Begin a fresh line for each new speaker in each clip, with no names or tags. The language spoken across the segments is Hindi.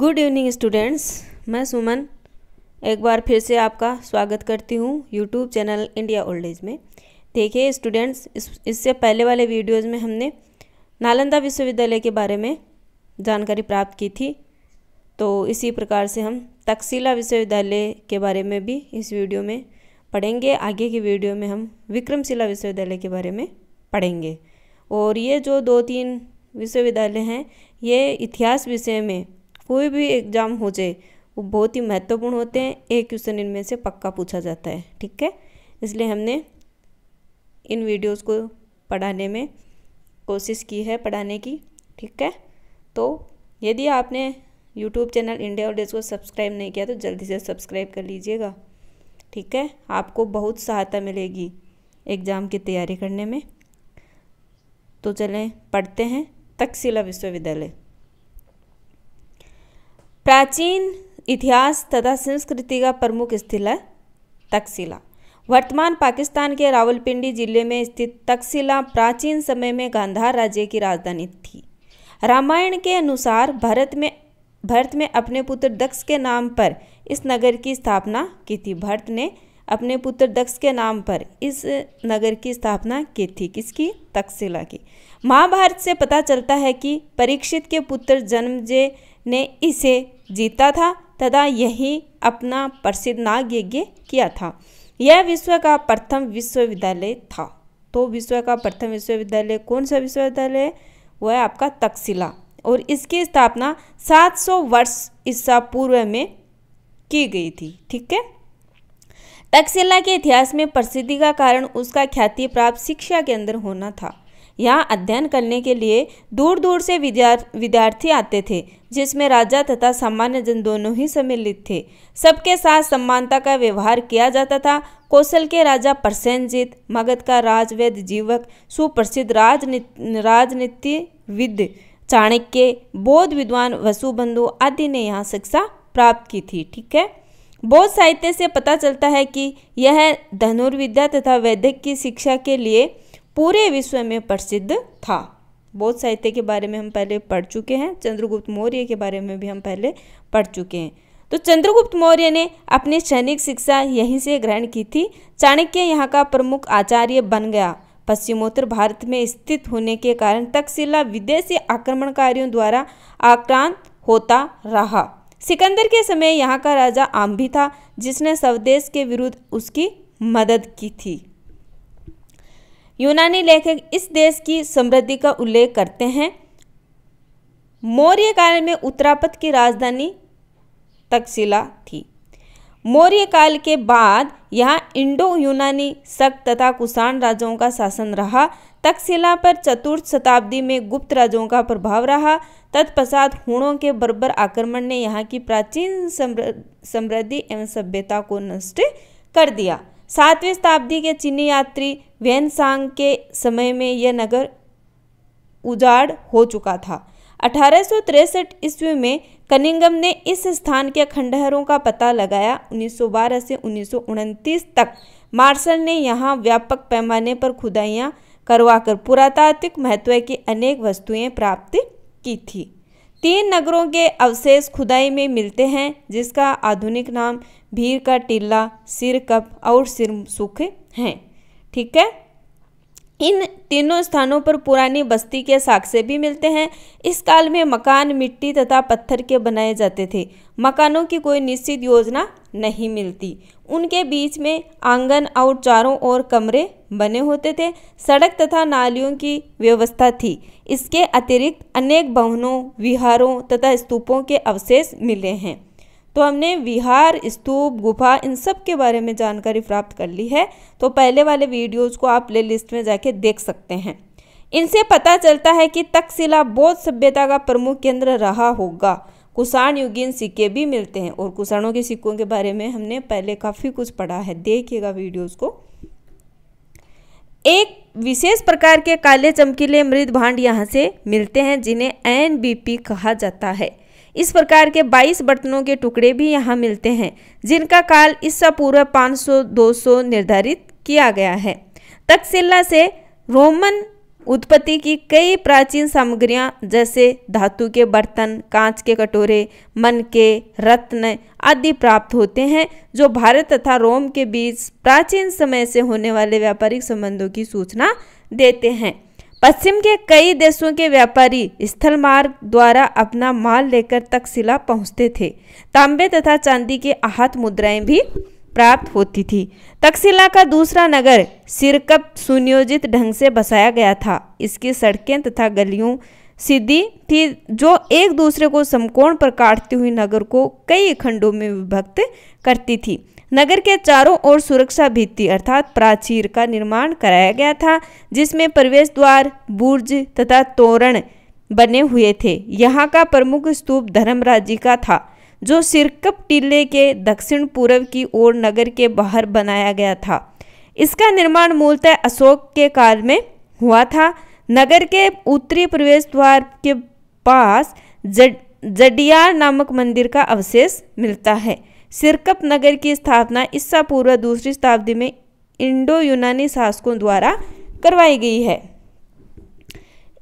गुड इवनिंग स्टूडेंट्स मैं सुमन एक बार फिर से आपका स्वागत करती हूँ YouTube channel India old age में देखिए स्टूडेंट्स इस, इससे पहले वाले वीडियोज़ में हमने नालंदा विश्वविद्यालय के बारे में जानकारी प्राप्त की थी तो इसी प्रकार से हम तकसीला विश्वविद्यालय के बारे में भी इस वीडियो में पढ़ेंगे आगे की वीडियो में हम विक्रमशिला विश्वविद्यालय के बारे में पढ़ेंगे और ये जो दो तीन विश्वविद्यालय हैं ये इतिहास विषय में कोई भी एग्ज़ाम हो जाए वो बहुत ही महत्वपूर्ण होते हैं एक क्वेश्चन इनमें से पक्का पूछा जाता है ठीक है इसलिए हमने इन वीडियोस को पढ़ाने में कोशिश की है पढ़ाने की ठीक है तो यदि आपने यूट्यूब चैनल इंडिया और डेज को सब्सक्राइब नहीं किया तो जल्दी से सब्सक्राइब कर लीजिएगा ठीक है आपको बहुत सहायता मिलेगी एग्ज़ाम की तैयारी करने में तो चलें पढ़ते हैं तक्षशिला विश्वविद्यालय प्राचीन इतिहास तथा संस्कृति का प्रमुख स्थल है तकशिला वर्तमान पाकिस्तान के रावलपिंडी जिले में स्थित तकशिला प्राचीन समय में गांधार राज्य की राजधानी थी रामायण के अनुसार भारत में भरत में अपने पुत्र दक्ष के नाम पर इस नगर की स्थापना की थी भरत ने अपने पुत्र दक्ष के नाम पर इस नगर की स्थापना की थी किसकी तक्षशिला की महाभारत से पता चलता है कि परीक्षित के पुत्र जन्मजे ने इसे जीता था तथा यही अपना प्रसिद्ध नाग यज्ञ किया था यह विश्व का प्रथम विश्वविद्यालय था तो विश्व का प्रथम विश्वविद्यालय कौन सा विश्वविद्यालय वह है आपका तक्षशिला और इसकी स्थापना 700 वर्ष ईसा पूर्व में की गई थी ठीक है तक्षशिला के इतिहास में प्रसिद्धि का कारण उसका ख्याति प्राप्त शिक्षा केंद्र होना था यहाँ अध्ययन करने के लिए दूर दूर से विद्यार्थी आते थे जिसमें राजा तथा सामान्य जन दोनों ही सम्मिलित थे सबके साथ समानता का व्यवहार किया जाता था कौशल के राजा प्रसेंजित मगध का राजवेद जीवक सुप्रसिद्ध राजनीति राजनीतिविद चाणक्य बौद्ध विद्वान वसुबंधु आदि ने यहाँ शिक्षा प्राप्त की थी ठीक है बौद्ध साहित्य से पता चलता है कि यह धनुर्विद्या तथा वैदिक की शिक्षा के लिए पूरे विश्व में प्रसिद्ध था बौद्ध साहित्य के बारे में हम पहले पढ़ चुके हैं चंद्रगुप्त मौर्य के बारे में भी हम पहले पढ़ चुके हैं तो चंद्रगुप्त मौर्य ने अपनी सैनिक शिक्षा यहीं से ग्रहण की थी चाणक्य यहाँ का प्रमुख आचार्य बन गया पश्चिमोत्तर भारत में स्थित होने के कारण तक्षशिला विदेशी आक्रमणकारियों द्वारा आक्रांत होता रहा सिकंदर के समय यहाँ का राजा आम भी था जिसने स्वदेश के विरुद्ध उसकी मदद की थी यूनानी लेखक इस देश की समृद्धि का उल्लेख करते हैं मौर्य काल में उत्तरापथ की राजधानी तक्षशिला थी मौर्य काल के बाद यहाँ इंडो यूनानी शक तथा कुषाण राजाओं का शासन रहा तक्षशिला पर चतुर्थ शताब्दी में गुप्त राजाओं का प्रभाव रहा तत्पश्चात हुणों के बर्बर आक्रमण ने यहाँ की प्राचीन समृद्धि एवं सभ्यता को नष्ट कर दिया सातवीं शताब्दी के चीनी यात्री वेनसांग के समय में यह नगर उजाड़ हो चुका था अठारह ईस्वी में कनिंगम ने इस स्थान के खंडहरों का पता लगाया 1912 से उन्नीस तक मार्शल ने यहाँ व्यापक पैमाने पर खुदाइयाँ करवाकर पुरातात्विक महत्व की अनेक वस्तुएं प्राप्त की थी तीन नगरों के अवशेष खुदाई में मिलते हैं जिसका आधुनिक नाम भीर का टीला सिरकप और सिर सुख हैं ठीक है इन तीनों स्थानों पर पुरानी बस्ती के साक्ष्य भी मिलते हैं इस काल में मकान मिट्टी तथा पत्थर के बनाए जाते थे मकानों की कोई निश्चित योजना नहीं मिलती उनके बीच में आंगन और चारों ओर कमरे बने होते थे सड़क तथा नालियों की व्यवस्था थी इसके अतिरिक्त अनेक भवनों विहारों तथा स्तूपों के अवशेष मिले हैं तो हमने विहार स्तूप गुफा इन सब के बारे में जानकारी प्राप्त कर ली है तो पहले वाले वीडियोज़ को आप प्ले लिस्ट में जाके देख सकते हैं इनसे पता चलता है कि तक्षशिला बौद्ध सभ्यता का प्रमुख केंद्र रहा होगा कुषाण युगीन सिक्के भी मिलते हैं और कुषाणों के सिक्कों के बारे में हमने पहले काफ़ी कुछ पढ़ा है देखिएगा वीडियोज को एक विशेष प्रकार के काले चमकीले मृद भांड यहाँ से मिलते हैं जिन्हें एन कहा जाता है इस प्रकार के 22 बर्तनों के टुकड़े भी यहाँ मिलते हैं जिनका काल ईसा पूर्व 500-200 निर्धारित किया गया है तकशिला से रोमन उत्पत्ति की कई प्राचीन सामग्रियां जैसे धातु के बर्तन कांच के कटोरे मन के रत्न आदि प्राप्त होते हैं जो भारत तथा रोम के बीच प्राचीन समय से होने वाले व्यापारिक संबंधों की सूचना देते हैं पश्चिम के कई देशों के व्यापारी स्थल मार्ग द्वारा अपना माल लेकर तकशिला पहुंचते थे तांबे तथा चांदी के आहत मुद्राएं भी प्राप्त होती थी तकशिला का दूसरा नगर सिरकप सुनियोजित ढंग से बसाया गया था इसकी सड़कें तथा गलियों सीधी थी जो एक दूसरे को समकोण पर काटती हुई नगर को कई खंडों में विभक्त करती थी नगर के चारों ओर सुरक्षा भित्ति अर्थात प्राचीर का निर्माण कराया गया था जिसमें प्रवेश द्वार बुर्ज तथा तोरण बने हुए थे यहाँ का प्रमुख स्तूप धर्मराज जी का था जो सिरकप टीले के दक्षिण पूर्व की ओर नगर के बाहर बनाया गया था इसका निर्माण मूलतः अशोक के काल में हुआ था नगर के उत्तरी प्रवेश द्वार के पास जड जडियार नामक मंदिर का अवशेष मिलता है सिरकप नगर की स्थापना ईस्सा पूर्व दूसरी शताब्दी में इंडो यूनानी शासकों द्वारा करवाई गई है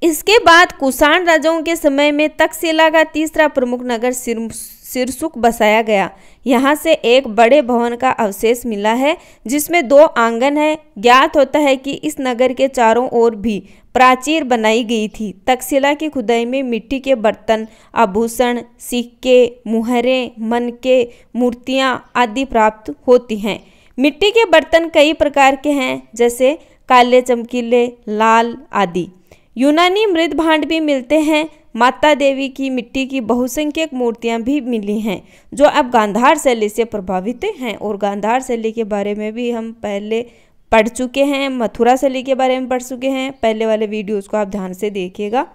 इसके बाद कुषाण राजाओं के समय में तक्षशिला का तीसरा प्रमुख नगर सिरसुक बसाया गया यहाँ से एक बड़े भवन का अवशेष मिला है जिसमें दो आंगन है ज्ञात होता है कि इस नगर के चारों ओर भी प्राचीर बनाई गई थी तक्षशिला की खुदाई में मिट्टी के बर्तन आभूषण सिक्के मुहरे मन के मूर्तियाँ आदि प्राप्त होती हैं मिट्टी के बर्तन कई प्रकार के हैं जैसे काले चमकीले लाल आदि यूनानी मृत भांड भी मिलते हैं माता देवी की मिट्टी की बहुसंख्यक मूर्तियां भी मिली हैं जो अब गांधार शैली से प्रभावित हैं और गांधार शैली के बारे में भी हम पहले पढ़ चुके हैं मथुरा शैली के बारे में पढ़ चुके हैं पहले वाले वीडियोस को आप ध्यान से देखिएगा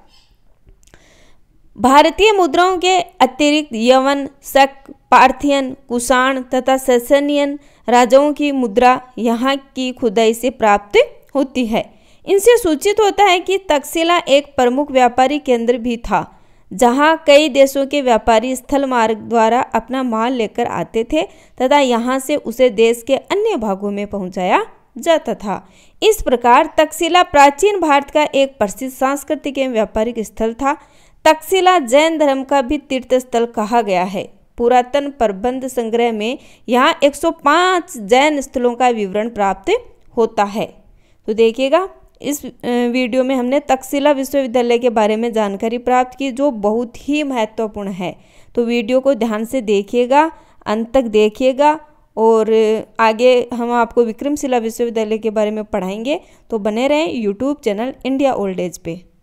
भारतीय मुद्राओं के अतिरिक्त यवन शक पार्थियन कुषाण तथा ससनियन राजाओं की मुद्रा यहाँ की खुदाई से प्राप्त होती है इनसे सूचित होता है कि तकसीला एक प्रमुख व्यापारी केंद्र भी था जहां कई देशों के व्यापारी स्थल मार्ग द्वारा अपना माल लेकर आते थे तथा यहां से उसे देश के अन्य भागों में पहुंचाया जाता था इस प्रकार तकसीला प्राचीन भारत का एक प्रसिद्ध सांस्कृतिक एवं व्यापारिक स्थल था तकसीला जैन धर्म का भी तीर्थ स्थल कहा गया है पुरातन प्रबंध संग्रह में यहाँ 105 जैन स्थलों का विवरण प्राप्त होता है तो देखिएगा इस वीडियो में हमने तक्षशिला विश्वविद्यालय के बारे में जानकारी प्राप्त की जो बहुत ही महत्वपूर्ण है तो वीडियो को ध्यान से देखिएगा अंत तक देखिएगा और आगे हम आपको विक्रमशिला विश्वविद्यालय के बारे में पढ़ाएंगे तो बने रहें YouTube channel India old age पे